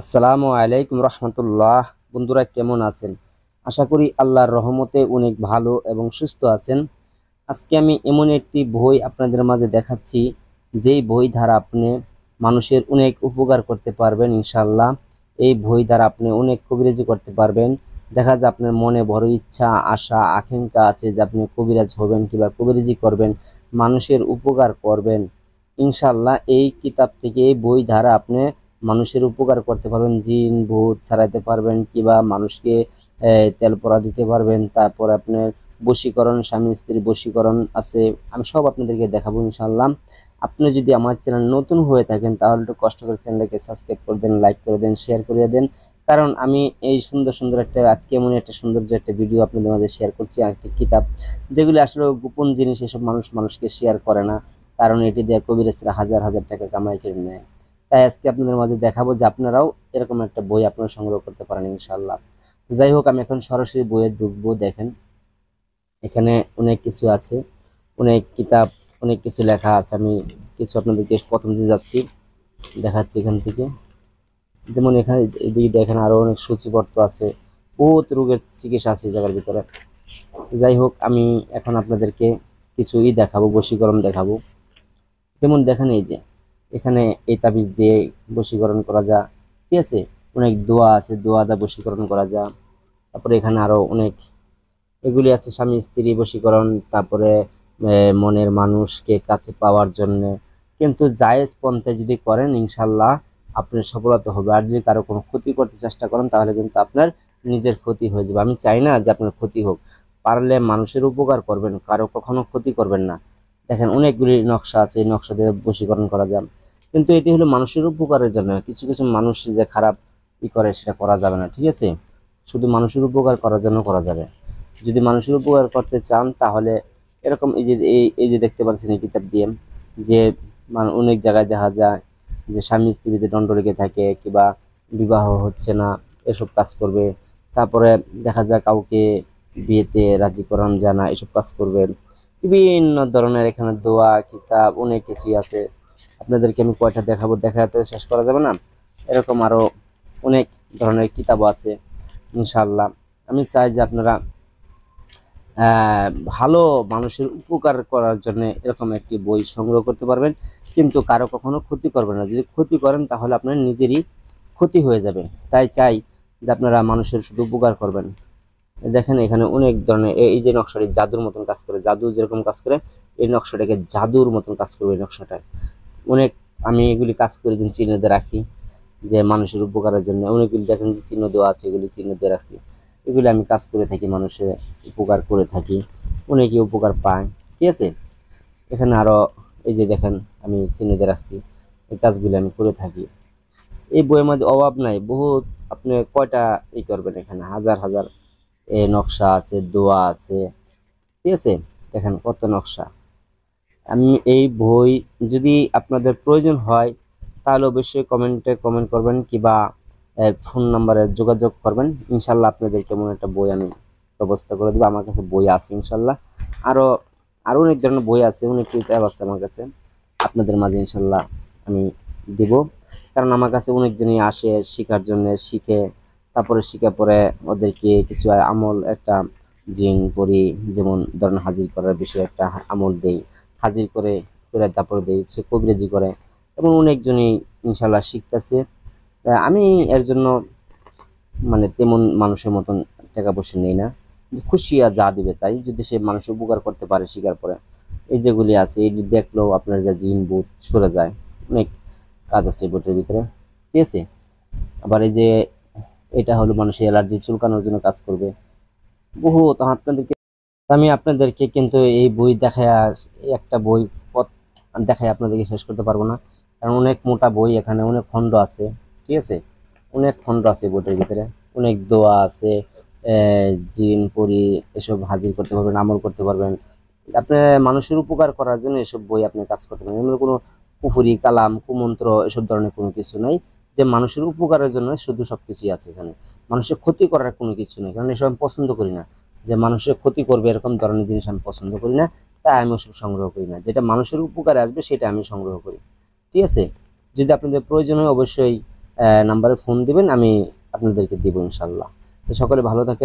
আসসালামু আলাইকুম রহমতুল্লাহ বন্ধুরা কেমন আছেন আশা করি আল্লাহর রহমতে অনেক ভালো এবং সুস্থ আছেন আজকে আমি এমন একটি বই আপনাদের মাঝে দেখাচ্ছি যেই বই দ্বারা আপনি মানুষের অনেক উপকার করতে পারবেন ইনশাল্লাহ এই বই দ্বারা আপনি অনেক কবিরাজি করতে পারবেন দেখা যায় আপনার মনে বড় ইচ্ছা আশা আকাঙ্ক্ষা আছে যে আপনি কবিরাজ হবেন কিংবা কবিরাজি করবেন মানুষের উপকার করবেন ইনশাল্লাহ এই কিতাব থেকে এই বই দ্বারা আপনি মানুষের উপকার করতে পারবেন জিন ভূত ছাড়াইতে পারবেন কিবা মানুষকে তেল পরা দিতে পারবেন তারপর আপনার বশীকরণ স্বামী স্ত্রী বশীকরণ আছে আমি সব আপনাদেরকে দেখাবো ইনশাল্লাহ আপনি যদি আমার চ্যানেল নতুন হয়ে থাকেন তাহলে একটু কষ্ট করে চ্যানেলটাকে সাবস্ক্রাইব করে দেন লাইক করে দেন শেয়ার করে দেন কারণ আমি এই সুন্দর সুন্দর একটা আজকে এমন একটা সুন্দর যে একটা ভিডিও আপনাদের মাঝে শেয়ার করছি একটা কিতাব যেগুলি আসলে গোপন জিনিস এসব মানুষ মানুষকে শেয়ার করে না কারণ এটি দিয়ে কবিরেসরা হাজার হাজার টাকা কামাই করে নেয় তাই আজকে আপনাদের মাঝে দেখাবো যে আপনারাও এরকম একটা বই আপনারা সংগ্রহ করতে পারেন ইনশাল্লাহ যাই হোক আমি এখন সরাসরি বইয়ে ঢুকবো দেখেন এখানে অনেক কিছু আছে অনেক কিতাব অনেক কিছু লেখা আছে আমি কিছু আপনাদেরকে প্রথম দিয়ে যাচ্ছি দেখাচ্ছি এখান থেকে যেমন এখানে এদিকে দেখেন আরও অনেক সূচিপত্র আছে বহুত রোগের চিকিৎসা আছে জায়গার ভিতরে যাই হোক আমি এখন আপনাদেরকে কিছুই দেখাবো বশীকরণ দেখাবো যেমন দেখেন এই যে এখানে এই তাবিজ দিয়ে বশীকরণ করা যা ঠিক আছে অনেক দোয়া আছে দোয়া দা বশীকরণ করা যা তারপরে এখানে আরও অনেক এগুলি আছে স্বামী স্ত্রী বশীকরণ তারপরে মনের মানুষকে কাছে পাওয়ার জন্য কিন্তু জায়েজ পন্থে যদি করেন ইনশাল্লাহ আপনার সফলতা হবে আর যদি কারো কোনো ক্ষতি করতে চেষ্টা করেন তাহলে কিন্তু আপনার নিজের ক্ষতি হয়ে যাবে আমি চাই না যে আপনার ক্ষতি হোক পারলে মানুষের উপকার করবেন কারো কখনো ক্ষতি করবেন না দেখেন অনেকগুলি নকশা আছে এই নকশা দিয়ে বশীকরণ করা যায় কিন্তু এটি হলো মানুষের উপকারের জন্য কিছু কিছু মানুষ যে খারাপ ই করে সেটা করা যাবে না ঠিক আছে শুধু মানুষের উপকার করার জন্য করা যাবে যদি মানুষের উপকার করতে চান তাহলে এরকম এই যে এই এই যে দেখতে পাচ্ছেন এই কিতাব দিয়ে যে অনেক জায়গায় দেখা যায় যে স্বামী স্ত্রীতে দণ্ড লেগে থাকে কিংবা বিবাহ হচ্ছে না এসব কাজ করবে তারপরে দেখা যায় কাউকে বিয়েতে রাজি করান জানা এসব কাজ করবেন বিভিন্ন ধরনের এখানে দোয়া কিতাব অনেক কিছুই আছে আপনাদেরকে আমি কয়টা দেখাবো দেখা তো শেষ করা যাবে না এরকম আরও অনেক ধরনের কিতাব আছে ইনশাল্লাহ আমি চাই যে আপনারা ভালো মানুষের উপকার করার জন্য এরকম একটি বই সংগ্রহ করতে পারবেন কিন্তু কারো কখনো ক্ষতি করবেন না যদি ক্ষতি করেন তাহলে আপনার নিজেরই ক্ষতি হয়ে যাবে তাই চাই যে আপনারা মানুষের শুধু উপকার করবেন দেখেন এখানে অনেক ধরনের এই যে নকশাটি জাদুর মতন কাজ করে জাদু যেরকম কাজ করে এই নকশাটাকে জাদুর মতন কাজ করবে এই নকশাটায় অনেক আমি এগুলি কাজ করে যে চিহ্নতে রাখি যে মানুষের উপকারের জন্য অনেকগুলি দেখেন যে চিহ্ন দেওয়া আছে এগুলি চিহ্ন দিয়ে রাখছি এগুলি আমি কাজ করে থাকি মানুষের উপকার করে থাকি অনেকে উপকার পায় ঠিক আছে এখানে আরও এই যে দেখেন আমি চিহ্ন দিয়ে রাখছি এই কাজগুলি আমি করে থাকি এই বইয়ের মধ্যে অভাব নাই বহুত আপনি কয়টা ই করবেন এখানে হাজার হাজার এ নকশা আছে দোয়া আছে ঠিক আছে দেখেন কত নকশা আমি এই বই যদি আপনাদের প্রয়োজন হয় তাহলে অবশ্যই কমেন্টে কমেন্ট করবেন কিবা ফোন নাম্বারে যোগাযোগ করবেন ইনশাল্লাহ আপনাদের কেমন একটা বই আমি ব্যবস্থা করে দেবো আমার কাছে বই আছে ইনশাল্লাহ আরও আরও অনেক ধরনের বই আছে অনেক কিতাব আছে আমার কাছে আপনাদের মাঝে ইনশাল্লাহ আমি দিব কারণ আমার কাছে অনেকজনই আসে শেখার জন্য শিখে তারপরে শিখে পরে ওদেরকে কিছু আমল একটা জিন করি যেমন ধরেন হাজির করার বিষয়ে একটা আমল দেয় হাজির করে করে তারপরে দিয়েছে কবিরাজি করে এবং অনেকজনই ইনশাল্লাহ শিখতেছে আমি এর জন্য মানে তেমন মানুষের মতন টাকা পয়সা নেই না খুশিয়া যা দিবে তাই যদি সে মানুষ উপকার করতে পারে শিকার করে এই যেগুলি আছে এটি দেখলেও আপনার যা জিন বুথ সরে যায় অনেক কাজ আছে বোটের ভিতরে ঠিক আছে আবার এই যে এটা হলো মানুষের অ্যালার্জি চুলকানোর জন্য কাজ করবে বহুত আপনাদেরকে আমি আপনাদেরকে কিন্তু এই বই দেখায় একটা বই পথ দেখায় আপনাদেরকে শেষ করতে পারবো না কারণ অনেক মোটা বই এখানে অনেক খণ্ড আছে ঠিক আছে অনেক খণ্ড আছে বইটার ভিতরে অনেক দোয়া আছে জিন পরি এসব হাজির করতে পারবেন আমল করতে পারবেন আপনি মানুষের উপকার করার জন্য এসব বই আপনি কাজ করতে পারবেন এগুলো কোনো পুফুরি কালাম কুমন্ত্র এসব ধরনের কোনো কিছু নাই যে মানুষের উপকারের জন্য শুধু সব কিছুই আছে এখানে মানুষের ক্ষতি করার কোনো কিছু নেই কারণ এসব আমি পছন্দ করি না যে মানুষের ক্ষতি করবে এরকম ধরনের জিনিস আমি পছন্দ করি না তাই আমি ওষুধ সংগ্রহ করি না যেটা মানুষের উপকারে আসবে সেটা আমি সংগ্রহ করি ঠিক আছে যদি আপনাদের প্রয়োজন হয় অবশ্যই নাম্বারে ফোন দিবেন আমি আপনাদেরকে দিব ইনশাল্লাহ তো সকলে ভালো থাকেন